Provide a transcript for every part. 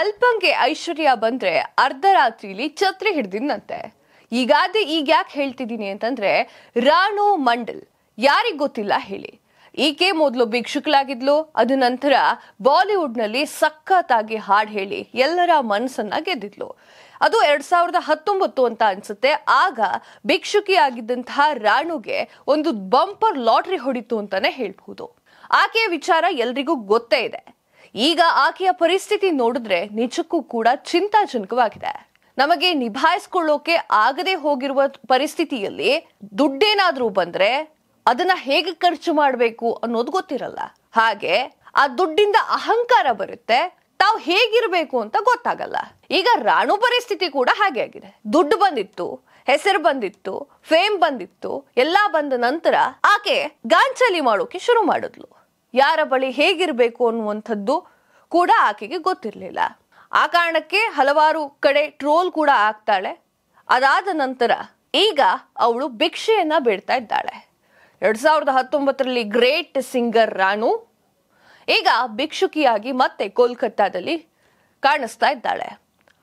ಅಲ್ಪಂಗೆ ಐಶ್ವರ್ಯ ಬಂದ್ರೆ ಅರ್ಧ ರಾತ್ರಿಲಿ ಛತ್ರಿ ಹಿಡ್ದಿನಂತೆ ಈಗಾದ್ರೆ ಈಗ ಯಾಕೆ ಹೇಳ್ತಿದ್ದೀನಿ ಅಂತಂದ್ರೆ ರಾಣು ಮಂಡಲ್ ಯಾರಿಗ್ ಗೊತ್ತಿಲ್ಲ ಹೇಳಿ ಈಕೆ ಮೊದಲು ಭಿಕ್ಷುಕಳಾಗಿದ್ಲು ಅದ ನಂತರ ಬಾಲಿವುಡ್ನಲ್ಲಿ ಸಖತ್ತಾಗಿ ಹಾಡು ಹೇಳಿ ಎಲ್ಲರ ಮನಸ್ಸನ್ನ ಗೆದ್ದಿದ್ಲು ಅದು ಎರಡ್ ಸಾವಿರದ ಹತ್ತೊಂಬತ್ತು ಅಂತ ಅನ್ಸುತ್ತೆ ಆಗ ಭಿಕ್ಷುಕಿ ಆಗಿದ್ದಂತಹ ರಾಣುಗೆ ಒಂದು ಬಂಪರ್ ಲಾಟ್ರಿ ಹೊಡಿತು ಅಂತಾನೆ ಹೇಳ್ಬಹುದು ಆಕೆಯ ವಿಚಾರ ಎಲ್ರಿಗೂ ಗೊತ್ತೇ ಇದೆ ಈಗ ಆಕೆಯ ಪರಿಸ್ಥಿತಿ ನೋಡಿದ್ರೆ ನಿಜಕ್ಕೂ ಕೂಡ ಚಿಂತಾಜನಕವಾಗಿದೆ ನಮಗೆ ನಿಭಾಯಿಸ್ಕೊಳ್ಳೋಕೆ ಆಗದೆ ಹೋಗಿರುವ ಪರಿಸ್ಥಿತಿಯಲ್ಲಿ ದುಡ್ಡೇನಾದ್ರೂ ಬಂದ್ರೆ ಅದನ್ನ ಹೇಗೆ ಖರ್ಚು ಮಾಡಬೇಕು ಅನ್ನೋದು ಗೊತ್ತಿರಲ್ಲ ಹಾಗೆ ಆ ದುಡ್ಡಿಂದ ಅಹಂಕಾರ ಬರುತ್ತೆ ತಾವು ಹೇಗಿರ್ಬೇಕು ಅಂತ ಗೊತ್ತಾಗಲ್ಲ ಈಗ ರಾಣು ಪರಿಸ್ಥಿತಿ ಕೂಡ ಹಾಗೆ ಆಗಿದೆ ದುಡ್ಡು ಬಂದಿತ್ತು ಹೆಸರು ಬಂದಿತ್ತು ಫೇಮ್ ಬಂದಿತ್ತು ಎಲ್ಲಾ ಬಂದ ನಂತರ ಆಕೆ ಗಾಂಚಲಿ ಮಾಡೋಕೆ ಶುರು ಮಾಡಿದ್ಲು ಯಾರ ಬಳಿ ಹೇಗಿರಬೇಕು ಅನ್ನುವಂಥದ್ದು ಕೂಡ ಆಕೆಗೆ ಗೊತ್ತಿರಲಿಲ್ಲ ಆ ಕಾರಣಕ್ಕೆ ಹಲವಾರು ಕಡೆ ಟ್ರೋಲ್ ಕೂಡ ಆಗ್ತಾಳೆ ಅದಾದ ನಂತರ ಈಗ ಅವಳು ಭಿಕ್ಷೆಯನ್ನ ಬೇಡ್ತಾ ಇದ್ದಾಳೆ ಎರಡ್ ಸಾವಿರದ ಹತ್ತೊಂಬತ್ತರಲ್ಲಿ ಗ್ರೇಟ್ ಸಿಂಗರ್ ರಾಣು ಈಗ ಭಿಕ್ಷುಕಿಯಾಗಿ ಮತ್ತೆ ಕೋಲ್ಕತ್ತಾದಲ್ಲಿ ಕಾಣಿಸ್ತಾ ಇದ್ದಾಳೆ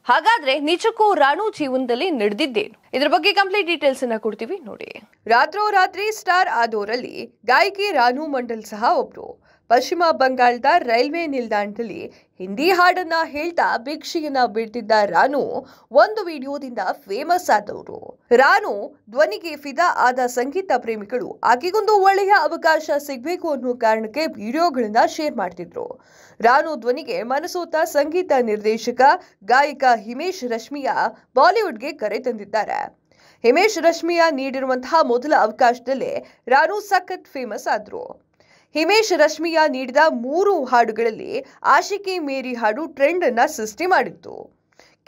ಹಾಗಾದ್ರೆ ನಿಜಕ್ಕೂ ರಾಣು ಜೀವನದಲ್ಲಿ ನಡೆದಿದ್ದೇನು ಇದ್ರ ಬಗ್ಗೆ ಕಂಪ್ಲೀಟ್ ಡೀಟೇಲ್ಸ್ ಅನ್ನ ಕೊಡ್ತೀವಿ ನೋಡಿ ರಾತ್ರೋ ರಾತ್ರಿ ಸ್ಟಾರ್ ಆದೋರಲ್ಲಿ ಗಾಯಕಿ ರಾಣು ಮಂಡಲ್ ಸಹ ಒಬ್ರು ಪಶ್ಚಿಮ ಬಂಗಾಳದ ರೈಲ್ವೆ ನಿಲ್ದಾಣದಲ್ಲಿ ಹಿಂದಿ ಹಾಡನ್ನ ಹೇಳ್ತಾ ಭಿಕ್ಷೆಯನ್ನ ಬಿಡ್ತಿದ್ದ ರಾನು ಒಂದು ವಿಡಿಯೋದಿಂದ ಫೇಮಸ್ ಆದವರು ರಾನು ಧ್ವನಿಗೆ ಫಿದಾ ಆದ ಸಂಗೀತ ಪ್ರೇಮಿಗಳು ಆಕೆಗೊಂದು ಒಳ್ಳೆಯ ಅವಕಾಶ ಸಿಗಬೇಕು ಅನ್ನೋ ಕಾರಣಕ್ಕೆ ವಿಡಿಯೋಗಳನ್ನ ಶೇರ್ ಮಾಡ್ತಿದ್ರು ರಾನು ಧ್ವನಿಗೆ ಮನಸೋತ ಸಂಗೀತ ನಿರ್ದೇಶಕ ಗಾಯಕ ಹಿಮೇಶ್ ರಶ್ಮಿಯಾ ಬಾಲಿವುಡ್ಗೆ ಕರೆ ತಂದಿದ್ದಾರೆ ಹಿಮೇಶ್ ರಶ್ಮಿಯಾ ನೀಡಿರುವಂತಹ ಮೊದಲ ಅವಕಾಶದಲ್ಲೇ ರಾನು ಸಖತ್ ಫೇಮಸ್ ಆದ್ರು ಹಿಮೇಶ್ ರಶ್ಮಿಯಾ ನೀಡಿದ ಮೂರು ಹಾಡುಗಳಲ್ಲಿ ಆಶಿಕಿ ಮೇರಿ ಹಾಡು ಟ್ರೆಂಡ್ ಅನ್ನ ಸೃಷ್ಟಿ ಮಾಡಿತ್ತು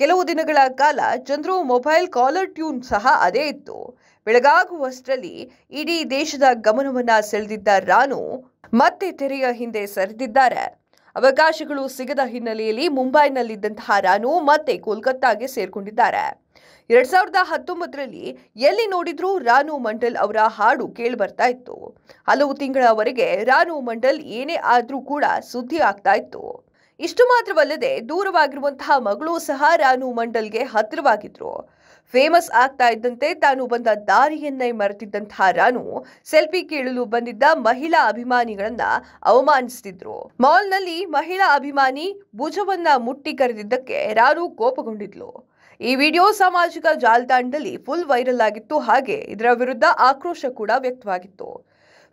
ಕೆಲವು ದಿನಗಳ ಕಾಲ ಚಂದ್ರು ಮೊಬೈಲ್ ಕಾಲರ್ ಟ್ಯೂನ್ ಸಹ ಅದೇ ಇತ್ತು ಬೆಳಗಾಗುವಷ್ಟರಲ್ಲಿ ಇಡೀ ದೇಶದ ಗಮನವನ್ನು ಸೆಳೆದಿದ್ದ ರಾನು ಮತ್ತೆ ತೆರೆಯ ಹಿಂದೆ ಸರಿದಿದ್ದಾರೆ ಅವಕಾಶಗಳು ಸಿಗದ ಹಿನ್ನೆಲೆಯಲ್ಲಿ ಮುಂಬೈನಲ್ಲಿದ್ದಂತಹ ರಾನು ಮತ್ತೆ ಕೋಲ್ಕತ್ತಾಗೆ ಸೇರ್ಕೊಂಡಿದ್ದಾರೆ ಎರಡ್ ಸಾವಿರದ ಹತ್ತೊಂಬತ್ತರಲ್ಲಿ ಎಲ್ಲಿ ನೋಡಿದ್ರೂ ರಾನು ಮಂಡಲ್ ಅವರ ಹಾಡು ಬರ್ತಾ ಇತ್ತು ಹಲವು ತಿಂಗಳವರೆಗೆ ರಾನು ಮಂಡಲ್ ಏನೇ ಆದರೂ ಕೂಡ ಸುದ್ದಿ ಆಗ್ತಾ ಇತ್ತು ಇಷ್ಟು ಮಾತ್ರವಲ್ಲದೆ ದೂರವಾಗಿರುವಂತಹ ಮಗಳು ಸಹ ರಾನು ಮಂಡಲ್ಗೆ ಹತ್ತಿರವಾಗಿದ್ರು ಫೇಮಸ್ ಆಗ್ತಾ ಇದ್ದಂತೆ ತಾನು ಬಂದ ದಾರಿಯನ್ನೇ ಮರೆತಿದ್ದಂತಹ ರಾನು ಸೆಲ್ಫಿ ಕೇಳಲು ಬಂದಿದ್ದ ಮಹಿಳಾ ಅಭಿಮಾನಿಗಳನ್ನ ಅವಮಾನಿಸುತ್ತಿದ್ರು ಮಾಲ್ನಲ್ಲಿ ಮಹಿಳಾ ಅಭಿಮಾನಿ ಭುಜವನ್ನ ಮುಟ್ಟಿ ಕರೆದಿದ್ದಕ್ಕೆ ರಾನು ಕೋಪಗೊಂಡಿದ್ಲು ಈ ವಿಡಿಯೋ ಸಾಮಾಜಿಕ ಜಾಲತಾಣದಲ್ಲಿ ಫುಲ್ ವೈರಲ್ ಆಗಿತ್ತು ಹಾಗೆ ಇದರ ವಿರುದ್ಧ ಆಕ್ರೋಶ ಕೂಡ ವ್ಯಕ್ತವಾಗಿತ್ತು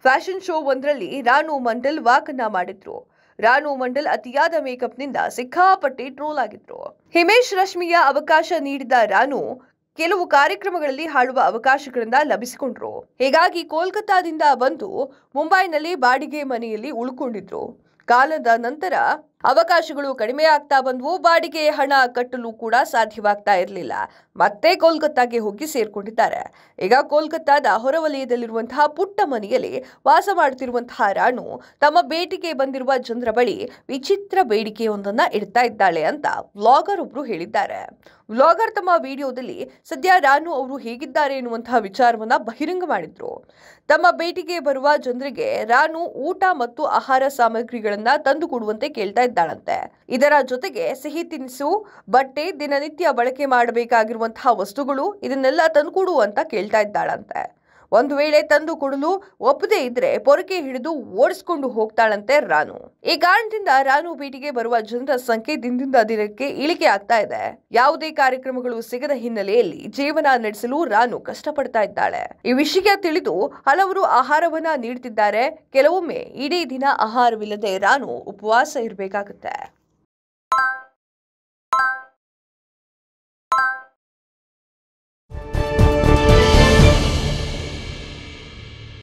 ಫ್ಯಾಷನ್ ಶೋ ಒಂದರಲ್ಲಿ ರಾನು ಮಂಡಲ್ ವಾಕನ್ನ ಮಾಡಿದ್ರು ರಾನು ಮಂಡಲ್ ಅತಿಯಾದ ನಿಂದ ಸಿಕ್ಕಾಪಟ್ಟೆ ಟ್ರೋಲ್ ಆಗಿದ್ರು ಹಿಮೇಶ್ ರಶ್ಮಿಯ ಅವಕಾಶ ನೀಡಿದ ರಾನು ಕೆಲವು ಕಾರ್ಯಕ್ರಮಗಳಲ್ಲಿ ಹಾಡುವ ಅವಕಾಶಗಳಿಂದ ಲಭಿಸಿಕೊಂಡ್ರು ಹೀಗಾಗಿ ಕೋಲ್ಕತ್ತಾದಿಂದ ಬಂದು ಮುಂಬೈನಲ್ಲಿ ಬಾಡಿಗೆ ಮನೆಯಲ್ಲಿ ಉಳ್ಕೊಂಡಿದ್ರು ಕಾಲದ ನಂತರ ಅವಕಾಶಗಳು ಕಡಿಮೆ ಆಗ್ತಾ ಬಂದವು ಬಾಡಿಗೆ ಹಣ ಕಟ್ಟಲು ಕೂಡ ಸಾಧ್ಯವಾಗ್ತಾ ಇರಲಿಲ್ಲ ಮತ್ತೆ ಕೋಲ್ಕತ್ತಾಗೆ ಹೋಗಿ ಸೇರ್ಕೊಂಡಿದ್ದಾರೆ ಈಗ ಕೋಲ್ಕತ್ತಾದ ಹೊರವಲಯದಲ್ಲಿರುವಂತಹ ಪುಟ್ಟ ಮನೆಯಲ್ಲಿ ವಾಸ ಮಾಡುತ್ತಿರುವಂತಹ ರಾಣು ತಮ್ಮ ಭೇಟಿಗೆ ಬಂದಿರುವ ಜನರ ಬಳಿ ವಿಚಿತ್ರ ಬೇಡಿಕೆಯೊಂದನ್ನ ಇಡ್ತಾ ಇದ್ದಾಳೆ ಅಂತ ವ್ಲಾಗರ್ ಒಬ್ರು ಹೇಳಿದ್ದಾರೆ ವ್ಲಾಗರ್ ತಮ್ಮ ವಿಡಿಯೋದಲ್ಲಿ ಸದ್ಯ ರಾನು ಅವರು ಹೇಗಿದ್ದಾರೆ ಎನ್ನುವಂತಹ ವಿಚಾರವನ್ನ ಬಹಿರಂಗ ಮಾಡಿದ್ರು ತಮ್ಮ ಭೇಟಿಗೆ ಬರುವ ಜನರಿಗೆ ರಾನು ಊಟ ಮತ್ತು ಆಹಾರ ಸಾಮಗ್ರಿಗಳನ್ನ ತಂದುಕೊಡುವಂತೆ ಕೇಳ್ತಾ ಮಾಡಿದ್ದಾಳಂತೆ ಇದರ ಜೊತೆಗೆ ಸಿಹಿ ತಿನಿಸು ಬಟ್ಟೆ ದಿನನಿತ್ಯ ಬಳಕೆ ಮಾಡಬೇಕಾಗಿರುವಂತಹ ವಸ್ತುಗಳು ಇದನ್ನೆಲ್ಲ ತಂದುಕೊಡು ಅಂತ ಕೇಳ್ತಾ ಇದ್ದಾಳಂತೆ ಒಂದು ವೇಳೆ ತಂದು ಕೊಡಲು ಒಪ್ಪದೇ ಇದ್ರೆ ಪೊರಕೆ ಹಿಡಿದು ಓಡಿಸ್ಕೊಂಡು ಹೋಗ್ತಾಳಂತೆ ರಾನು ಈ ಕಾರಣದಿಂದ ರಾನು ಭೇಟಿಗೆ ಬರುವ ಜನರ ಸಂಖ್ಯೆ ದಿನದಿಂದ ದಿನಕ್ಕೆ ಇಳಿಕೆ ಆಗ್ತಾ ಇದೆ ಯಾವುದೇ ಕಾರ್ಯಕ್ರಮಗಳು ಸಿಗದ ಹಿನ್ನೆಲೆಯಲ್ಲಿ ಜೀವನ ನಡೆಸಲು ರಾನು ಕಷ್ಟಪಡ್ತಾ ಇದ್ದಾಳೆ ಈ ವಿಷಯ ತಿಳಿದು ಹಲವರು ಆಹಾರವನ್ನ ನೀಡುತ್ತಿದ್ದಾರೆ ಕೆಲವೊಮ್ಮೆ ಇಡೀ ದಿನ ಆಹಾರವಿಲ್ಲದೆ ರಾನು ಉಪವಾಸ ಇರಬೇಕಾಗುತ್ತೆ